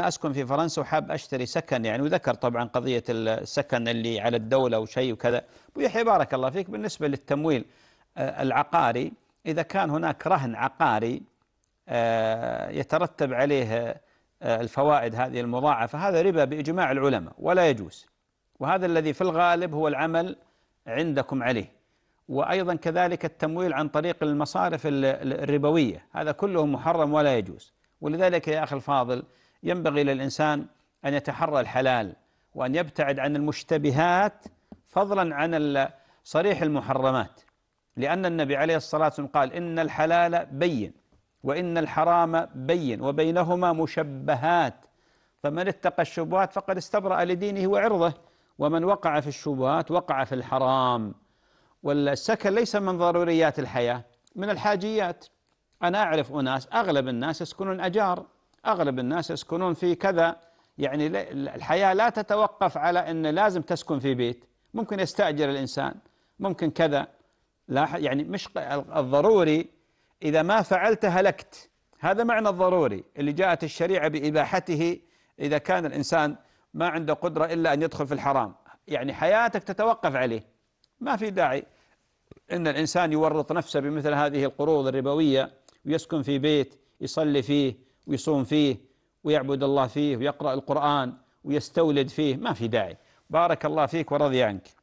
أنا أسكن في فرنسا وحاب أشتري سكن يعني وذكر طبعا قضية السكن اللي على الدولة وشيء وكذا أبو يحيى بارك الله فيك بالنسبة للتمويل آه، العقاري إذا كان هناك رهن عقاري آه، يترتب عليه آه، الفوائد هذه المضاعفة هذا ربا بإجماع العلماء ولا يجوز وهذا الذي في الغالب هو العمل عندكم عليه وأيضا كذلك التمويل عن طريق المصارف الربوية هذا كله محرم ولا يجوز ولذلك يا أخي الفاضل ينبغي للإنسان أن يتحرى الحلال وأن يبتعد عن المشتبهات فضلا عن صريح المحرمات لأن النبي عليه الصلاة والسلام قال إن الحلال بين وإن الحرام بين وبينهما مشبهات فمن اتقى الشبهات فقد استبرأ لدينه وعرضه ومن وقع في الشبهات وقع في الحرام والسكن ليس من ضروريات الحياة من الحاجيات أنا أعرف أناس أغلب الناس يسكنون أجار أغلب الناس يسكنون في كذا يعني الحياة لا تتوقف على أن لازم تسكن في بيت ممكن يستأجر الإنسان ممكن كذا لا يعني مش الضروري إذا ما فعلت هلكت هذا معنى الضروري اللي جاءت الشريعة بإباحته إذا كان الإنسان ما عنده قدرة إلا أن يدخل في الحرام يعني حياتك تتوقف عليه ما في داعي أن الإنسان يورط نفسه بمثل هذه القروض الربوية ويسكن في بيت يصلي فيه ويصوم فيه ويعبد الله فيه ويقرأ القرآن ويستولد فيه ما في داعي بارك الله فيك ورضي عنك